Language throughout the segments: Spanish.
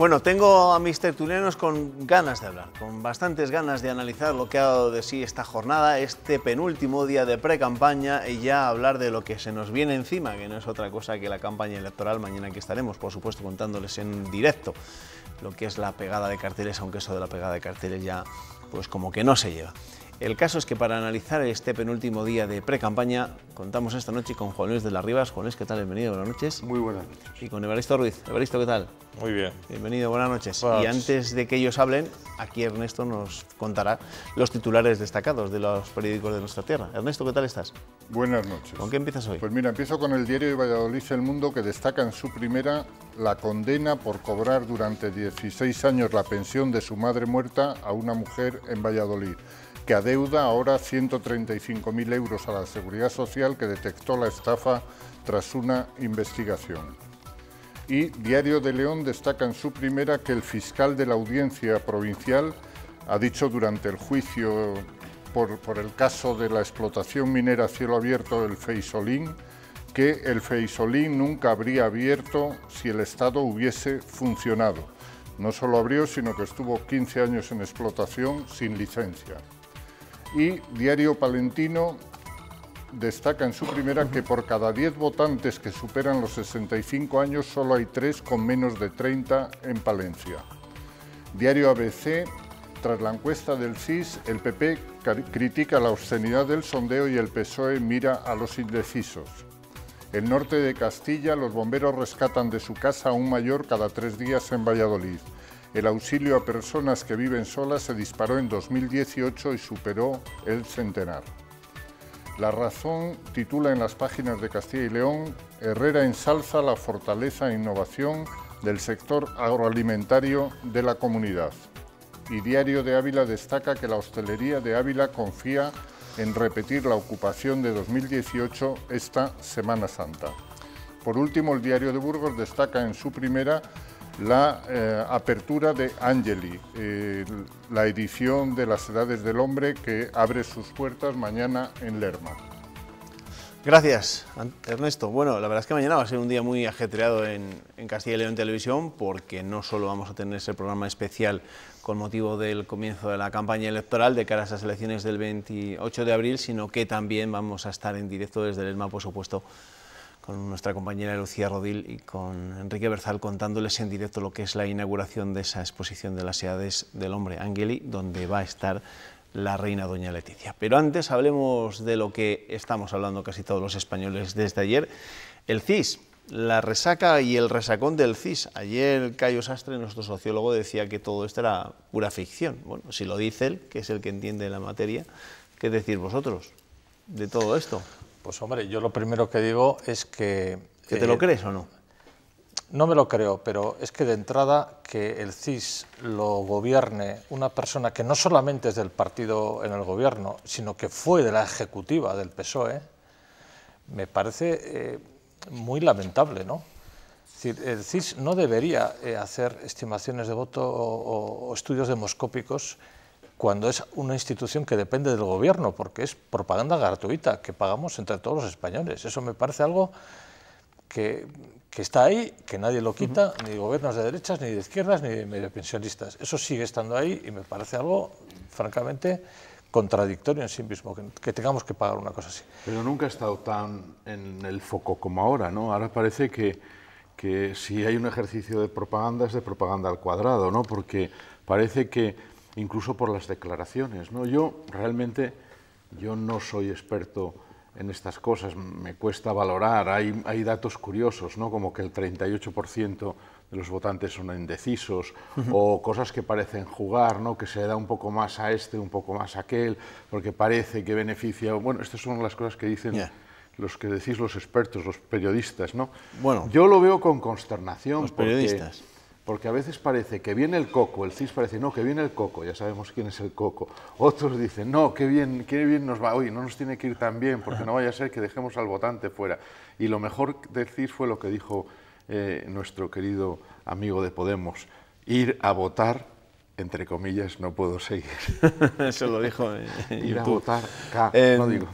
Bueno, tengo a mis tertulianos con ganas de hablar, con bastantes ganas de analizar lo que ha dado de sí esta jornada, este penúltimo día de pre-campaña y ya hablar de lo que se nos viene encima, que no es otra cosa que la campaña electoral. Mañana que estaremos, por supuesto, contándoles en directo lo que es la pegada de carteles, aunque eso de la pegada de carteles ya, pues como que no se lleva. El caso es que para analizar este penúltimo día de pre-campaña, contamos esta noche con Juan Luis de las Rivas. Juan Luis, ¿qué tal? Bienvenido, buenas noches. Muy buenas noches. Y con Evaristo Ruiz. Evaristo, ¿qué tal? Muy bien. Bienvenido, buenas noches. Y antes de que ellos hablen, aquí Ernesto nos contará los titulares destacados de los periódicos de nuestra tierra. Ernesto, ¿qué tal estás? Buenas noches. ¿Con qué empiezas hoy? Pues mira, empiezo con el diario de Valladolid El Mundo, que destaca en su primera la condena por cobrar durante 16 años la pensión de su madre muerta a una mujer en Valladolid que adeuda ahora 135.000 euros a la Seguridad Social que detectó la estafa tras una investigación. Y Diario de León destaca en su primera que el fiscal de la audiencia provincial ha dicho durante el juicio por, el caso de la explotación minera cielo abierto del Feisolín que el Feisolín nunca habría abierto si el Estado hubiese funcionado. No solo abrió, sino que estuvo 15 años en explotación sin licencia y Diario Palentino destaca en su primera que por cada 10 votantes que superan los 65 años solo hay 3 con menos de 30 en Palencia. Diario ABC, tras la encuesta del CIS, el PP critica la obscenidad del sondeo y el PSOE mira a los indecisos. El norte de Castilla, los bomberos rescatan de su casa a un mayor cada tres días en Valladolid. El auxilio a personas que viven solas se disparó en 2018 y superó el centenar. La Razón titula en las páginas de Castilla y León, Herrera ensalza la fortaleza e innovación del sector agroalimentario de la comunidad. Y Diario de Ávila destaca que la hostelería de Ávila confía en repetir la ocupación de 2018 esta Semana Santa. Por último, el Diario de Burgos destaca en su primera la eh, apertura de Angeli, la edición de las edades del hombre que abre sus puertas mañana en Lerma. Gracias, Ernesto. Bueno, la verdad es que mañana va a ser un día muy ajetreado en, Castilla y León Televisión porque no solo vamos a tener ese programa especial con motivo del comienzo de la campaña electoral de cara a esas elecciones del 28 de abril, sino que también vamos a estar en directo desde Lerma, por supuesto, con nuestra compañera Lucía Rodil y con Enrique Berzal contándoles en directo lo que es la inauguración de esa exposición de las edades del hombre Angeli, donde va a estar la reina doña Leticia. Pero antes hablemos de lo que estamos hablando casi todos los españoles desde ayer, el CIS, la resaca y el resacón del CIS. Ayer Cayo Sastre, nuestro sociólogo, decía que todo esto era pura ficción. Bueno, si lo dice él, que es el que entiende la materia, ¿qué decir vosotros de todo esto? Pues hombre, yo lo primero que digo es que... ¿Que te lo eh, crees o no? No me lo creo, pero es que de entrada que el CIS lo gobierne una persona que no solamente es del partido en el gobierno, sino que fue de la ejecutiva del PSOE, me parece eh, muy lamentable, ¿no? el CIS no debería eh, hacer estimaciones de voto o estudios demoscópicos cuando es una institución que depende del gobierno, porque es propaganda gratuita que pagamos entre todos los españoles. Eso me parece algo que, que está ahí, que nadie lo quita, ni gobiernos de derechas, ni de izquierdas, ni de pensionistas. Eso sigue estando ahí y me parece algo, francamente, contradictorio en sí mismo, que, que, tengamos que pagar una cosa así. Pero nunca ha estado tan en el foco como ahora, ¿no? Ahora parece que, que si hay un ejercicio de propaganda es de propaganda al cuadrado, ¿no? Porque parece que incluso por las declaraciones. ¿no? Yo realmente yo no soy experto en estas cosas, me cuesta valorar, hay, datos curiosos, ¿no? como que el 38% de los votantes son indecisos, o cosas que parecen jugar, ¿no? que se da un poco más a este, un poco más a aquel, porque parece que beneficia... Bueno, estas son las cosas que dicen... los que decís los expertos, los periodistas, ¿no? Bueno, yo lo veo con consternación. Los periodistas porque a veces parece que viene el coco, el CIS parece, no, que viene el coco, ya sabemos quién es el coco. Otros dicen, no, qué bien, qué bien nos va, hoy no nos tiene que ir tan bien, porque no vaya a ser que dejemos al votante fuera. Y lo mejor del CIS fue lo que dijo eh, nuestro querido amigo de Podemos, ir a votar entre comillas, no puedo seguir. Eso lo dijo eh, no digo.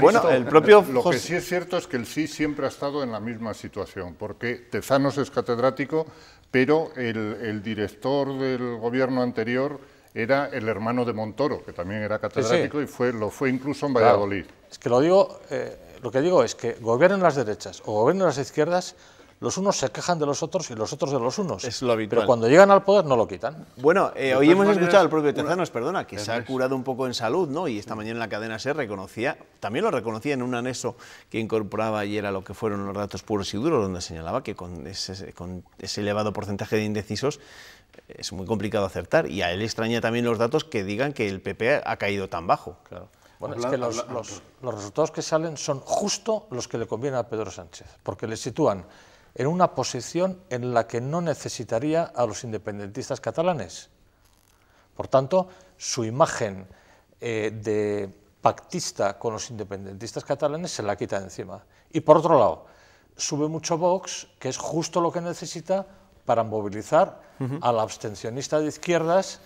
bueno, el propio eh, Lo que sí es cierto es que el sí siempre ha estado en la misma situación, porque Tezanos es catedrático, pero el, director del gobierno anterior era el hermano de Montoro, que también era catedrático y fue, lo fue incluso en Valladolid. Es que lo digo, eh, lo que digo es que gobiernen las derechas o gobiernen las izquierdas, los unos se quejan de los otros y los otros de los unos. Es lo habitual. Pero cuando llegan al poder no lo quitan. Bueno, eh, hoy hemos escuchado al propio Tezanos, perdona, que se ha curado un poco en salud, ¿no? Y esta mañana en la cadena se reconocía, también lo reconocía en un anexo que incorporaba ayer a lo que fueron los datos puros y duros, donde señalaba que con ese, elevado porcentaje de indecisos eh, es muy complicado acertar. Y a él extraña también los datos que digan que el PP ha caído tan bajo. Claro. Bueno, es que los, los resultados que salen son justo los que le conviene a Pedro Sánchez, porque le sitúan en una posición en la que no necesitaría a los independentistas catalanes. Por tanto, su imagen eh, de pactista con los independentistas catalanes se la quita de encima. Y por otro lado, sube mucho Vox, que es justo lo que necesita para movilizar al abstencionista de izquierdas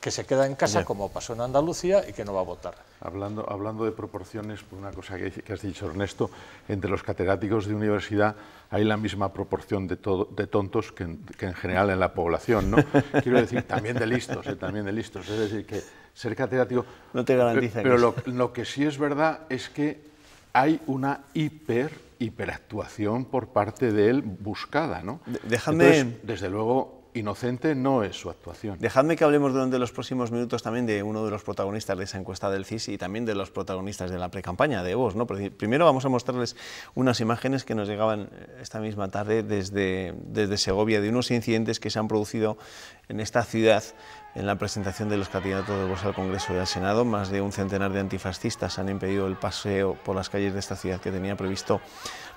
que se queda en casa, como pasó en Andalucía, y que no va a votar. Hablando, hablando de proporciones, por una cosa que, has dicho, Ernesto, entre los catedráticos de universidad hay la misma proporción de, de tontos que en, general en la población, ¿no? Quiero decir, también de listos, ¿eh? también de listos. Es decir, que ser catedrático... No te garantiza Pero, pero lo, que sí es verdad es que hay una hiper hiperactuación por parte de él buscada, ¿no? Déjame... desde luego, inocente no es su actuación. Dejadme que hablemos durante los próximos minutos también de uno de los protagonistas de esa encuesta del CIS y también de los protagonistas de la precampaña de Vox. ¿no? Primero vamos a mostrarles unas imágenes que nos llegaban eh, esta misma tarde desde, desde Segovia de unos incidentes que se han producido en esta ciudad en la presentación de los candidatos de Vox al Congreso y al Senado. Más de un centenar de antifascistas han impedido el paseo por las calles de esta ciudad que tenía previsto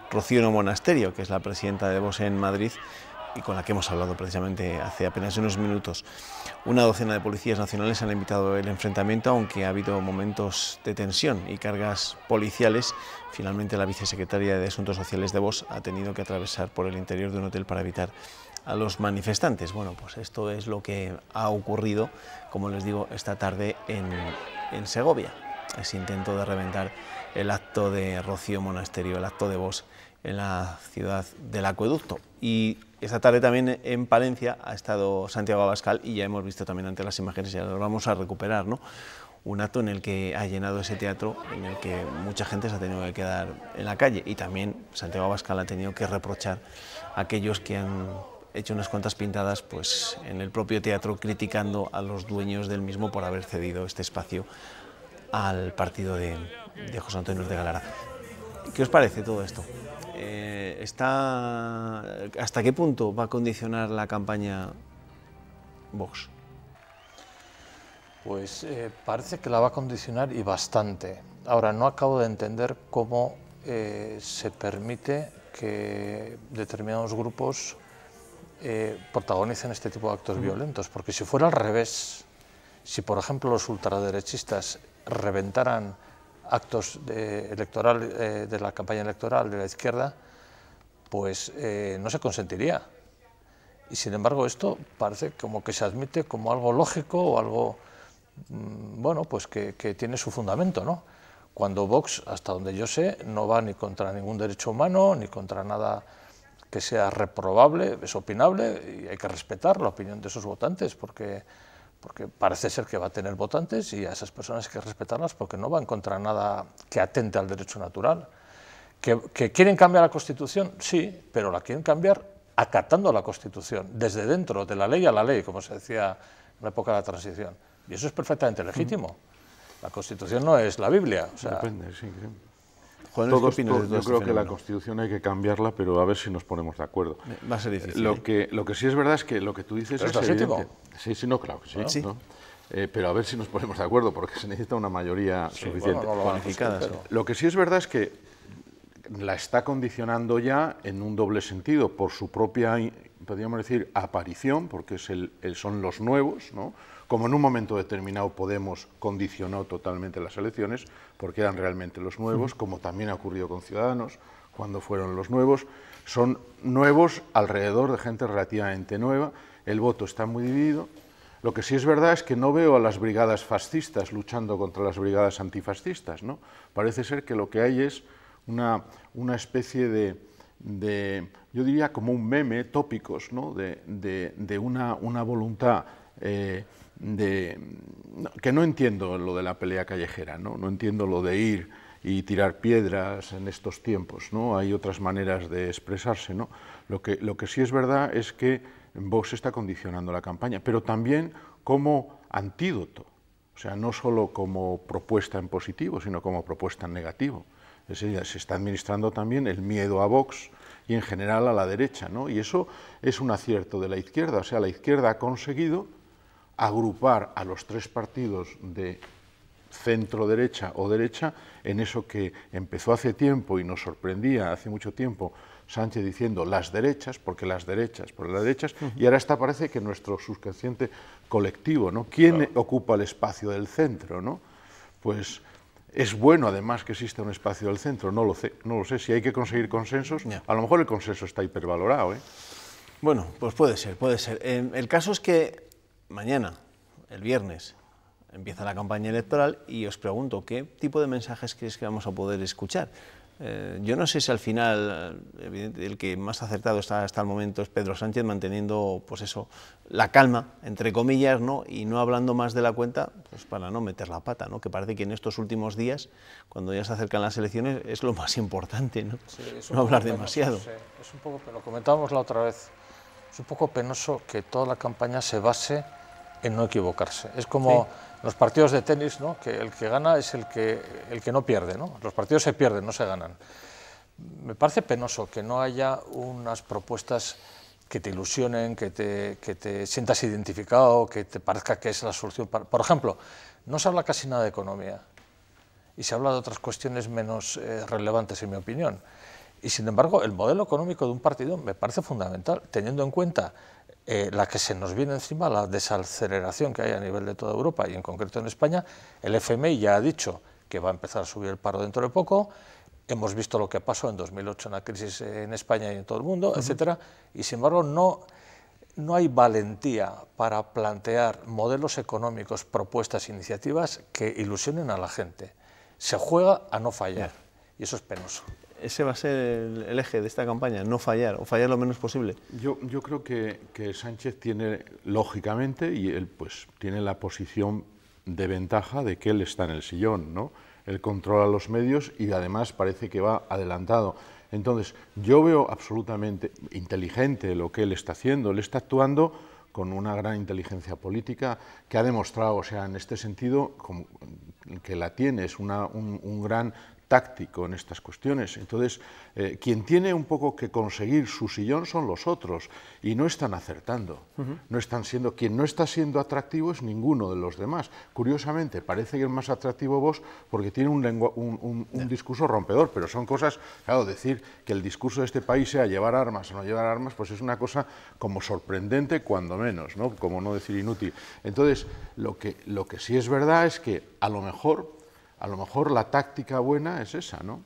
Rocío Monasterio, que es la presidenta de Vox en Madrid y con la que hemos hablado precisamente hace apenas unos minutos. Una docena de policías nacionales han evitado el enfrentamiento, aunque ha habido momentos de tensión y cargas policiales. Finalmente, la vicesecretaria de Asuntos Sociales de Vos ha tenido que atravesar por el interior de un hotel para evitar a los manifestantes. Bueno, pues esto es lo que ha ocurrido, como les digo, esta tarde en, Segovia. Ese intento de reventar el acto de Rocío Monasterio, el acto de Vox en la ciudad del acueducto. Y esta tarde también en Palencia ha estado Santiago Abascal y ya hemos visto también ante las imágenes, ya lo vamos a recuperar, ¿no? Un acto en el que ha llenado ese teatro, en el que mucha gente se ha tenido que quedar en la calle y también Santiago Abascal ha tenido que reprochar a aquellos que han hecho unas cuantas pintadas pues, en el propio teatro criticando a los dueños del mismo por haber cedido este espacio al partido de, José Antonio de Galera. ¿Qué os parece todo esto? Eh, ¿hasta qué punto va a condicionar la campaña Vox? Pues eh, parece que la va a condicionar y bastante. Ahora, no acabo de entender cómo eh, se permite que determinados grupos protagonicen este tipo de actos violentos, porque si fuera al revés, si por ejemplo los ultraderechistas reventaran actos de, electoral, eh, de la campaña electoral de la izquierda, pues eh, no se consentiría. Y sin embargo esto parece como que se admite como algo lógico o algo, mm, bueno, pues que, tiene su fundamento, ¿no? Cuando Vox, hasta donde yo sé, no va ni contra ningún derecho humano, ni contra nada que sea reprobable, es opinable y hay que respetar la opinión de esos votantes porque porque parece ser que va a tener votantes y a esas personas hay que respetarlas porque no va a encontrar nada que atente al derecho natural. ¿Que, quieren cambiar la Constitución? Sí, pero la quieren cambiar acatando la Constitución, desde dentro, de la ley a la ley, como se decía en la época de la transición. Y eso es perfectamente legítimo. Mm. La Constitución no es la Biblia. O sea, Depende, sí, sí yo este creo que la Constitución hay que cambiarla, pero a ver si nos ponemos de acuerdo. Eh, va a ser difícil. Lo, ¿eh? que, lo que sí es verdad es que lo que tú dices pero es que Sí, sí, no, claro que sí. Eh, pero a ver si nos ponemos de acuerdo, porque se necesita una mayoría suficiente. lo, que sí es verdad es que la está condicionando ya en un doble sentido, por su propia, podríamos decir, aparición, porque es el son los nuevos, ¿no? como en un momento determinado Podemos condicionó totalmente las elecciones, porque eran realmente los nuevos, como también ha ocurrido con Ciudadanos, cuando fueron los nuevos, son nuevos alrededor de gente relativamente nueva, el voto está muy dividido. Lo que sí es verdad es que no veo a las brigadas fascistas luchando contra las brigadas antifascistas, Parece ser que lo que hay es una, una especie de, yo diría como un meme, tópicos, de, una, una voluntad eh, de, que no entiendo lo de la pelea callejera, ¿no? no entiendo lo de ir y tirar piedras en estos tiempos, ¿no? hay otras maneras de expresarse. ¿no? Lo, que, lo que sí es verdad es que Vox está condicionando la campaña, pero también como antídoto, o sea, no solo como propuesta en positivo, sino como propuesta en negativo. Es decir, se está administrando también el miedo a Vox y en general a la derecha, ¿no? Y eso es un acierto de la izquierda, o sea, la izquierda ha conseguido agrupar a los tres partidos de centro derecha o derecha en eso que empezó hace tiempo y nos sorprendía hace mucho tiempo Sánchez diciendo las derechas, porque las derechas, por las derechas, y ahora está parece que nuestro subconsciente colectivo, ¿no? ¿Quién ocupa el espacio del centro, no? Pues es bueno además que exista un espacio del centro, no lo sé, no lo sé. si hay que conseguir consensos, a lo mejor el consenso está hipervalorado, ¿eh? Bueno, pues puede ser, puede ser. Eh, el caso es que mañana, el viernes, empieza la campaña electoral y os pregunto, ¿qué tipo de mensajes creéis que vamos a poder escuchar? Eh, yo no sé si al final eh, el que más acertado está hasta el momento es Pedro Sánchez manteniendo pues eso la calma entre comillas no y no hablando más de la cuenta pues para no meter la pata no que parece que en estos últimos días cuando ya se acercan las elecciones es lo más importante no, no hablar demasiado es un poco lo comentábamos la otra vez es un poco penoso que toda la campaña se base en no equivocarse. Es como los partidos de tenis, ¿no? que el que gana es el que, el que no pierde. ¿no? Los partidos se pierden, no se ganan. Me parece penoso que no haya unas propuestas que te ilusionen, que te, que te sientas identificado, que te parezca que es la solución. Por ejemplo, no se habla casi nada de economía y se habla de otras cuestiones menos eh, relevantes, en mi opinión. Y sin embargo, el modelo económico de un partido me parece fundamental, teniendo en cuenta eh, la que se nos viene encima, la desaceleración que hay a nivel de toda Europa y en concreto en España. El FMI ya ha dicho que va a empezar a subir el paro dentro de poco. Hemos visto lo que pasó en 2008 en la crisis en España y en todo el mundo, etcétera. Y sin embargo, no, no hay valentía para plantear modelos económicos, propuestas, iniciativas que ilusionen a la gente. Se juega a no fallar. Y eso es penoso ese va a ser el, eje de esta campaña, no fallar o fallar lo menos posible. Yo, creo que, Sánchez tiene, lógicamente, y él pues tiene la posición de ventaja de que él está en el sillón, ¿no? Él controla los medios y además parece que va adelantado. Entonces, yo veo absolutamente inteligente lo que él está haciendo, él está actuando con una gran inteligencia política que ha demostrado, o sea, en este sentido, que la tiene, es una, un, gran táctico en estas cuestiones. Entonces, eh, quien tiene un poco que conseguir su sillón son los otros y no están acertando. No están siendo quien no está siendo atractivo es ninguno de los demás. Curiosamente, parece que es más atractivo vos porque tiene un, un, discurso rompedor, pero son cosas, claro, decir que el discurso de este país sea llevar armas o no llevar armas, pues es una cosa como sorprendente cuando menos, ¿no? Como no decir inútil. Entonces, lo que, lo que sí es verdad es que a lo mejor a lo mejor la táctica buena es esa, ¿no?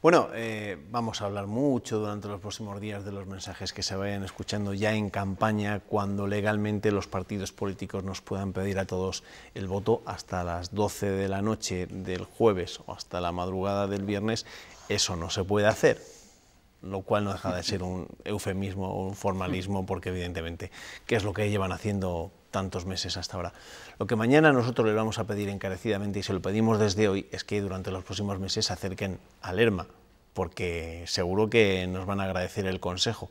Bueno, eh, vamos a hablar mucho durante los próximos días de los mensajes que se vayan escuchando ya en campaña, cuando legalmente los partidos políticos nos puedan pedir a todos el voto hasta las 12 de la noche del jueves o hasta la madrugada del viernes. Eso no se puede hacer, lo cual no deja de ser un eufemismo o un formalismo, porque evidentemente, ¿qué es lo que llevan haciendo tantos meses hasta ahora? Lo que mañana nosotros le vamos a pedir encarecidamente y se lo pedimos desde hoy es que durante los próximos meses se acerquen a LERMA, porque seguro que nos van a agradecer el consejo.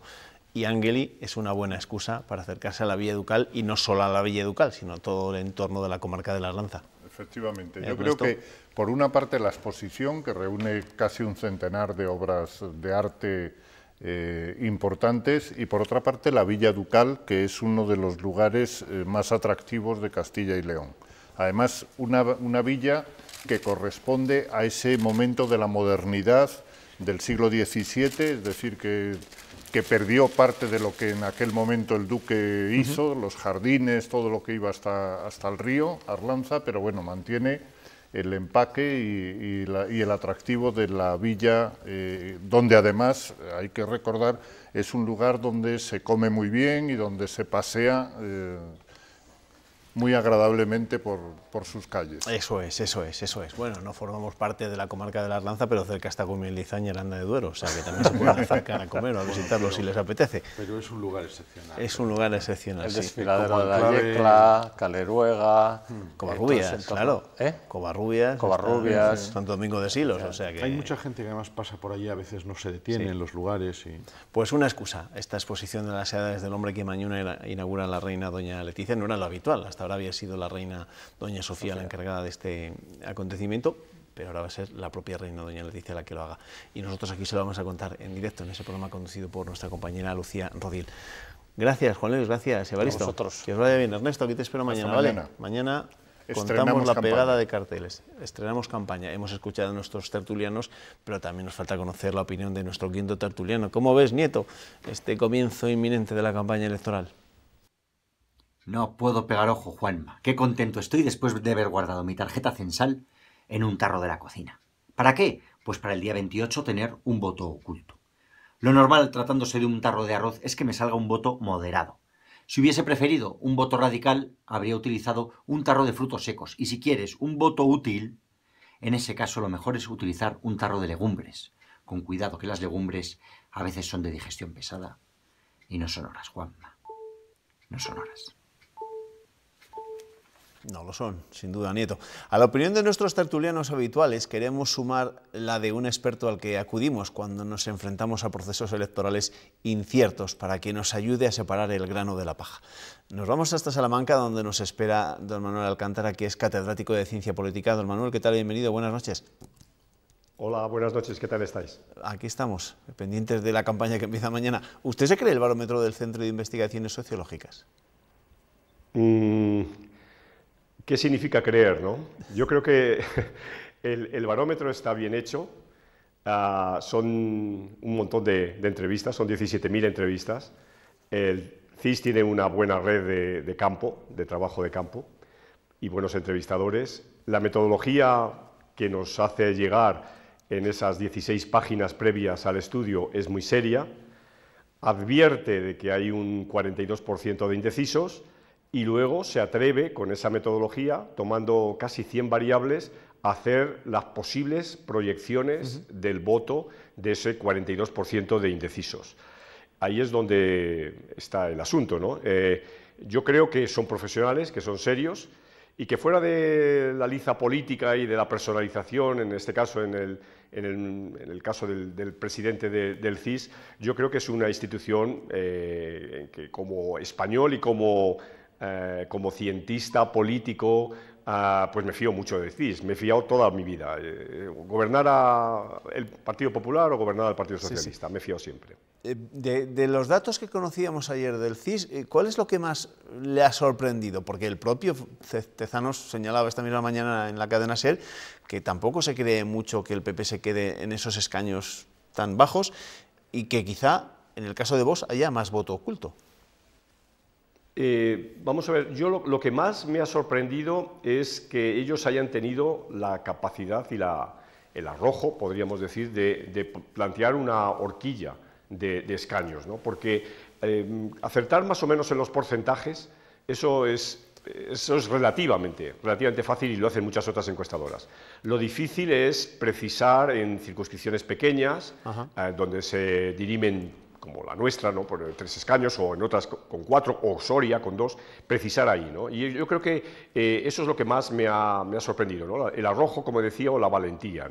Y Angeli es una buena excusa para acercarse a la Villa Educal y no solo a la Villa Educal, sino a todo el entorno de la comarca de la Lanza. Efectivamente, yo creo que por una parte la exposición que reúne casi un centenar de obras de arte eh, importantes y por otra parte la Villa Ducal, que es uno de los lugares eh, más atractivos de Castilla y León. Además, una, villa que corresponde a ese momento de la modernidad del siglo XVII, es decir, que, que perdió parte de lo que en aquel momento el duque hizo, los jardines, todo lo que iba hasta, hasta el río, Arlanza, pero bueno, mantiene el empaque y, el atractivo de la villa, eh, donde además, hay que recordar, es un lugar donde se come muy bien y donde se pasea eh, muy agradablemente por, por sus calles. Eso es, eso es, eso es. Bueno, no formamos parte de la comarca de la Arlanza, pero cerca está Lizaña y Aranda de Duero, o sea que también se pueden acercar a comer o a visitarlo si les apetece. Pero es un lugar excepcional. Es un lugar excepcional, El desfiladero de la Yecla, Caleruega... Hmm. Covarrubias, claro. ¿Eh? Covarrubias. Santo Domingo de Silos, o sea que... Hay mucha gente que además pasa por allí, a veces no se detiene en los lugares y... Pues una excusa, esta exposición de las edades del hombre que mañana inaugura la reina doña Leticia, no era lo habitual, hasta ahora había sido la reina doña Sofía la encargada de este acontecimiento, pero ahora va a ser la propia reina Doña Leticia la que lo haga. Y nosotros aquí se lo vamos a contar en directo en ese programa conducido por nuestra compañera Lucía Rodil. Gracias, Juan Luis, gracias, Evaristo. A Que os vaya bien, Ernesto, aquí te espero mañana, mañana, ¿vale? Mañana contamos la pegada de carteles. Estrenamos campaña. Hemos escuchado a nuestros tertulianos, pero también nos falta conocer la opinión de nuestro quinto tertuliano. ¿Cómo ves, Nieto, este comienzo inminente de la campaña electoral? No puedo pegar ojo, Juanma. Qué contento estoy después de haber guardado mi tarjeta censal en un tarro de la cocina. ¿Para qué? Pues para el día 28 tener un voto oculto. Lo normal tratándose de un tarro de arroz es que me salga un voto moderado. Si hubiese preferido un voto radical, habría utilizado un tarro de frutos secos. Y si quieres un voto útil, en ese caso lo mejor es utilizar un tarro de legumbres. Con cuidado que las legumbres a veces son de digestión pesada y no son horas, Juanma. No son horas. No lo son, sin duda, Nieto. A la opinión de nuestros tertulianos habituales queremos sumar la de un experto al que acudimos cuando nos enfrentamos a procesos electorales inciertos para que nos ayude a separar el grano de la paja. Nos vamos hasta Salamanca donde nos espera don Manuel Alcántara, que es catedrático de Ciencia Política. Don Manuel, ¿qué tal? Bienvenido, buenas noches. Hola, buenas noches, ¿qué tal estáis? Aquí estamos, pendientes de la campaña que empieza mañana. ¿Usted se cree el barómetro del Centro de Investigaciones Sociológicas? Mm, ¿Qué significa creer? No? Yo creo que el, barómetro está bien hecho. Ah, son un montón de, entrevistas, son 17.000 entrevistas. El CIS tiene una buena red de, de, campo, de trabajo de campo y buenos entrevistadores. La metodología que nos hace llegar en esas 16 páginas previas al estudio es muy seria. Advierte de que hay un 42% de indecisos, y luego se atreve con esa metodología, tomando casi 100 variables, a hacer las posibles proyecciones del voto de ese 42% de indecisos. Ahí es donde está el asunto. Eh, yo creo que son profesionales, que son serios y que fuera de la liza política y de la personalización, en este caso, en el, en el, caso del, presidente del CIS, yo creo que es una institución eh, que como español y como eh, como cientista político, ah, pues me fío mucho de CIS, me he fiado toda mi vida. Eh, eh gobernar al Partido Popular o gobernar al Partido Socialista, me he fiado siempre. Eh, de, de, los datos que conocíamos ayer del CIS, ¿cuál es lo que más le ha sorprendido? Porque el propio Tezanos señalaba esta misma mañana en la cadena SER que tampoco se cree mucho que el PP se quede en esos escaños tan bajos y que quizá en el caso de vos haya más voto oculto. Eh, vamos a ver, yo lo, que más me ha sorprendido es que ellos hayan tenido la capacidad y el arrojo, podríamos decir, de, plantear una horquilla de, escaños, porque em, acertar más o menos en los porcentajes, eso es, eso es relativamente, relativamente fácil y lo hacen muchas otras encuestadoras. Lo difícil es precisar en circunscripciones pequeñas, eh, donde se dirimen como la nuestra, ¿no? por tres escaños, o en otras con cuatro, o Soria con dos, precisar ahí. ¿no? Y yo creo que eh, eso es lo que más me ha, sorprendido, el arrojo, como decía, o la valentía.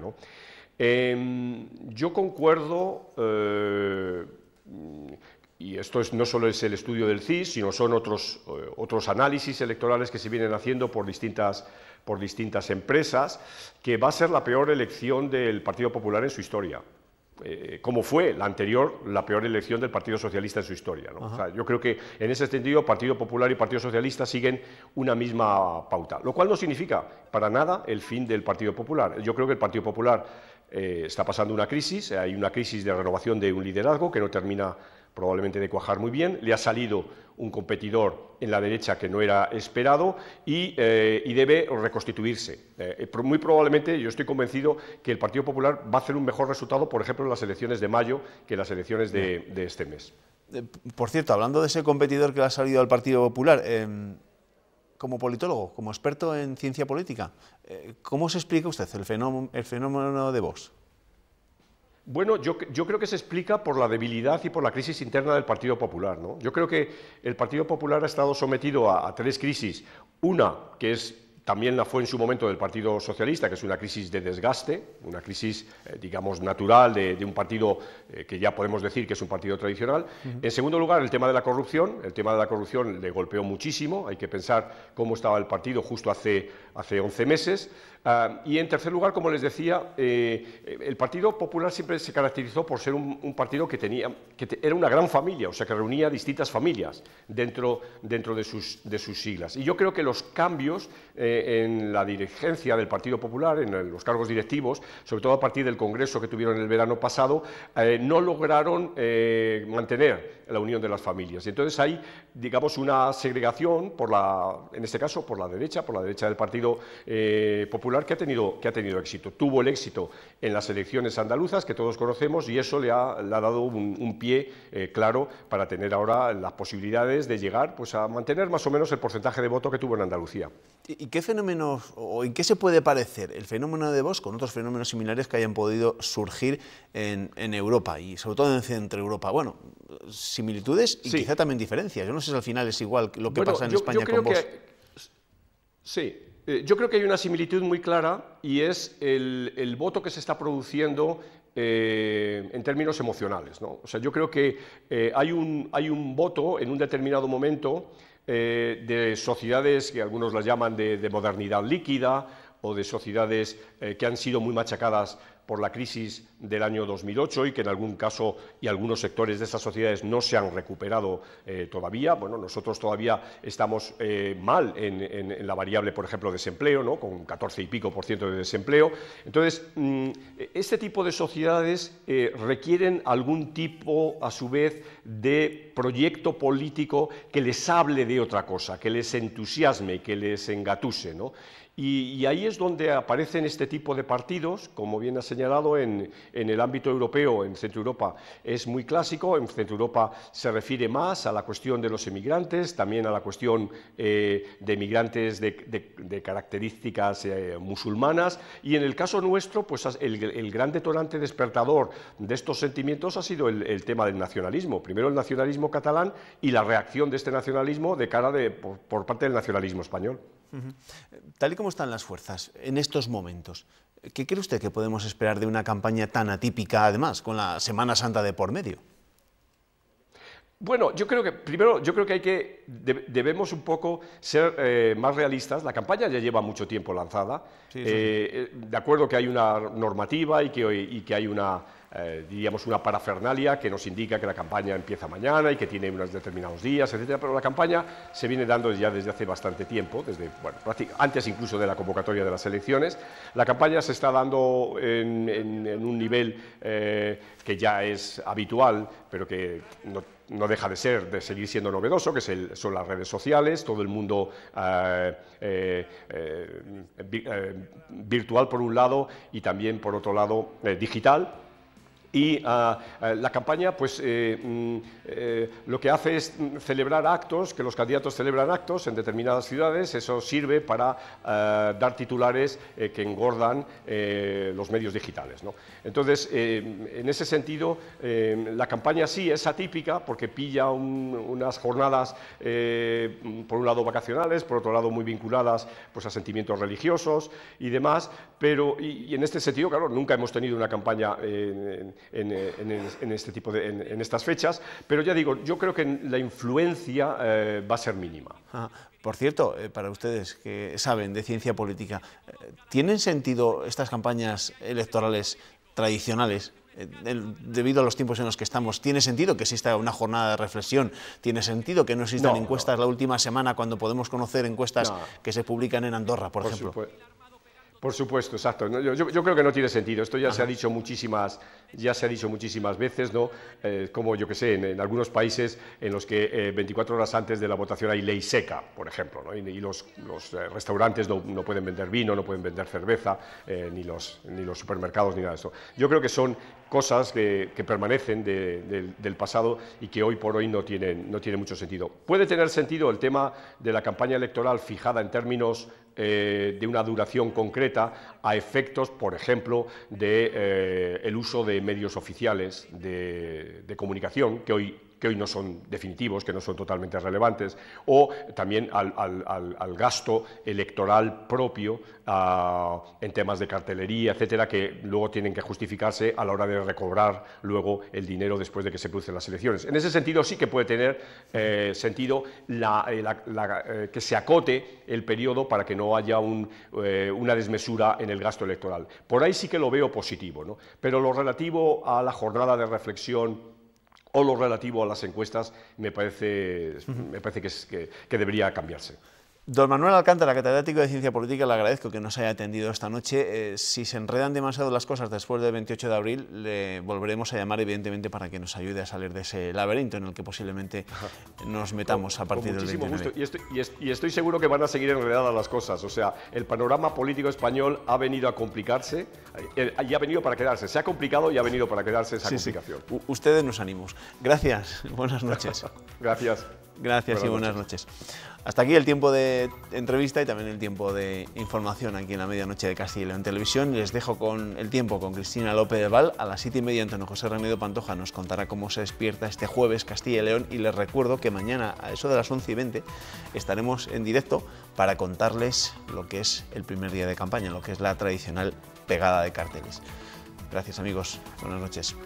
Em, yo concuerdo, eh, y esto no solo es el estudio del CIS, sino son eh, otros, análisis electorales que se vienen haciendo por distintas empresas, que va a ser la peor elección del Partido Popular en su historia. Eh, como fue la anterior, la peor elección del Partido Socialista en su historia. yo creo que en ese sentido Partido Popular y Partido Socialista siguen una misma pauta, lo cual no significa para nada el fin del Partido Popular. Yo creo que el Partido Popular eh, está pasando una crisis, hay una crisis de renovación de un liderazgo que no termina probablemente de cuajar muy bien. Le ha salido un competidor en la derecha que no era esperado y, eh, debe reconstituirse. Eh, eh, muy probablemente, yo estoy convencido que el Partido Popular va a hacer un mejor resultado, por ejemplo, en las elecciones de mayo que en las elecciones de, este mes. Por cierto, hablando de ese competidor que ha salido al Partido Popular, em, como politólogo, como experto en ciencia política, ¿cómo se explica usted el fenómeno, el fenómeno de Vox? Bueno, yo, yo, creo que se explica por la debilidad y por la crisis interna del Partido Popular. ¿no? Yo creo que el Partido Popular ha estado sometido a, tres crisis. Una, que es también la fue en su momento del Partido Socialista, que es una crisis de desgaste, una crisis, eh, digamos, natural de, un partido eh, que ya podemos decir que es un partido tradicional. En segundo lugar, el tema de la corrupción. El tema de la corrupción le golpeó muchísimo. Hay que pensar cómo estaba el partido justo hace, hace 11 meses. Ah, y en tercer lugar, como les decía, eh, el Partido Popular siempre se caracterizó por ser un, partido que, tenía, que era una gran familia, o sea, que reunía distintas familias dentro, dentro de, sus, de sus siglas. Y yo creo que los cambios eh, en la dirigencia del Partido Popular, en los cargos directivos, sobre todo a partir del Congreso que tuvieron el verano pasado, eh, no lograron mantener la unión de las familias. Y entonces hay, digamos, una segregación, por la, en este caso, por la derecha, por la derecha del Partido Popular, que ha, tenido, que ha tenido éxito. Tuvo el éxito en las elecciones andaluzas, que todos conocemos, y eso le ha, dado un, pie eh, claro para tener ahora las posibilidades de llegar pues, a mantener más o menos el porcentaje de voto que tuvo en Andalucía. ¿Y qué fenómenos o en qué se puede parecer el fenómeno de Vox con otros fenómenos similares que hayan podido surgir en, Europa y sobre todo en Centro Europa? Bueno, similitudes y quizá también diferencias. Yo no sé si al final es igual lo que pasa en España con Que... Sí, eh, yo creo que hay una similitud muy clara y es el, voto que se está produciendo eh, en términos emocionales. O sea, yo creo que eh, hay, un, hay un voto en un determinado momento de sociedades que algunos las llaman de modernidad líquida o de sociedades que han sido muy machacadas por la crisis del año 2008 y que en algún caso y algunos sectores de esas sociedades no se han recuperado eh, todavía. Bueno, nosotros todavía estamos eh, mal en, la variable, por ejemplo, desempleo, ¿no? con 14 y pico por ciento de desempleo. Entonces, mm, este tipo de sociedades eh, requieren algún tipo, a su vez, de proyecto político que les hable de otra cosa, que les entusiasme, que les engatuse. ¿no? Y, y ahí es donde aparecen este tipo de partidos, como bien ha señalado, señalado en, el ámbito europeo, en Centro Europa es muy clásico, en Centro Europa se refiere más a la cuestión de los emigrantes, también a la cuestión eh, de emigrantes de, características eh, musulmanas y en el caso nuestro, pues el, gran detonante despertador de estos sentimientos ha sido el, tema del nacionalismo, primero el nacionalismo catalán y la reacción de este nacionalismo de cara de, por, parte del nacionalismo español. Eh, tal y como están las fuerzas en estos momentos, ¿Qué cree usted que podemos esperar de una campaña tan atípica, además, con la Semana Santa de por medio? Bueno, yo creo que primero yo creo que hay que debemos un poco ser eh, más realistas. La campaña ya lleva mucho tiempo lanzada. Eh, eh, de acuerdo que hay una normativa y que, y que hay una eh, diríamos una parafernalia que nos indica que la campaña empieza mañana y que tiene unos determinados días, etcétera, pero la campaña se viene dando ya desde hace bastante tiempo, desde bueno, antes incluso de la convocatoria de las elecciones. La campaña se está dando en, un nivel eh, que ya es habitual, pero que no, deja de ser, de seguir siendo novedoso, que son las redes sociales, todo el mundo ah, eh, virtual por un lado y también por otro lado digital. Y ah, eh, la campaña, pues, eh, mm, eh, lo que hace es mm, celebrar actos, que los candidatos celebran actos en determinadas ciudades. Eso sirve para ah, dar titulares que engordan los medios digitales. Entonces, en ese sentido, la campaña sí es atípica porque pilla unas jornadas, por un lado vacacionales, por otro lado muy vinculadas pues, a sentimientos religiosos y demás. Pero, y, en este sentido, claro, nunca hemos tenido una campaña eh, en, este tipo de, en, estas fechas, pero ya digo, yo creo que la influencia eh, va a ser mínima. Ah, por cierto, eh, para ustedes que saben de ciencia política, ¿tienen sentido estas campañas electorales tradicionales debido a los tiempos en los que estamos, ¿tiene sentido que exista una jornada de reflexión? ¿Tiene sentido que no existan encuestas la última semana cuando podemos conocer encuestas que se publican en Andorra, por, ejemplo? Supuesto. Por supuesto, exacto. Yo, creo que no tiene sentido. Esto ya se ha dicho muchísimas, ya se ha dicho muchísimas veces, ¿no? Eh, como yo que sé, en, algunos países en los que 24 eh, horas antes de la votación hay ley seca, por ejemplo, ¿no? y, los, eh, restaurantes no, pueden vender vino, no pueden vender cerveza, ni los ni los supermercados ni nada de eso. Yo creo que son cosas que, permanecen del pasado y que hoy por hoy no tienen no tiene mucho sentido. Puede tener sentido el tema de la campaña electoral fijada en términos eh, de una duración concreta a efectos, por ejemplo, del de, eh, el uso de medios oficiales de, de comunicación, que hoy que hoy no son definitivos, que no son totalmente relevantes, o también al, gasto electoral propio ah, en temas de cartelería, etcétera, que luego tienen que justificarse a la hora de recobrar luego el dinero después de que se producen las elecciones. En ese sentido sí que puede tener eh, sentido eh, eh, que se acote el periodo para que no haya una desmesura en el gasto electoral. Por ahí sí que lo veo positivo, pero lo relativo a la jornada de reflexión todo lo relativo a las encuestas me parece, me parece que debería cambiarse. Don Manuel Alcántara, catedrático de Ciencia Política, le agradezco que nos haya atendido esta noche. Eh, si se enredan demasiado las cosas después del 28 de abril, le volveremos a llamar, evidentemente, para que nos ayude a salir de ese laberinto en el que posiblemente nos metamos a partir del 29. Gusto. Y, estoy, y, estoy seguro que van a seguir enredadas las cosas. O sea, el panorama político español ha venido a complicarse eh, y ha venido para quedarse. Se ha complicado y ha venido para quedarse esa complicación. Ustedes nos animos. Gracias. Buenas noches. Gracias. Gracias y buenas noches. Hasta aquí el tiempo de entrevista y también el tiempo de información aquí en la medianoche de Castilla y León Televisión. Les dejo con el tiempo con Cristina López de Val. A las 7 y media Antonio José Remedio Pantoja nos contará cómo se despierta este jueves Castilla y León y les recuerdo que mañana a eso de las 11 y 20 estaremos en directo para contarles lo que es el primer día de campaña, lo que es la tradicional pegada de carteles. Gracias amigos, buenas noches.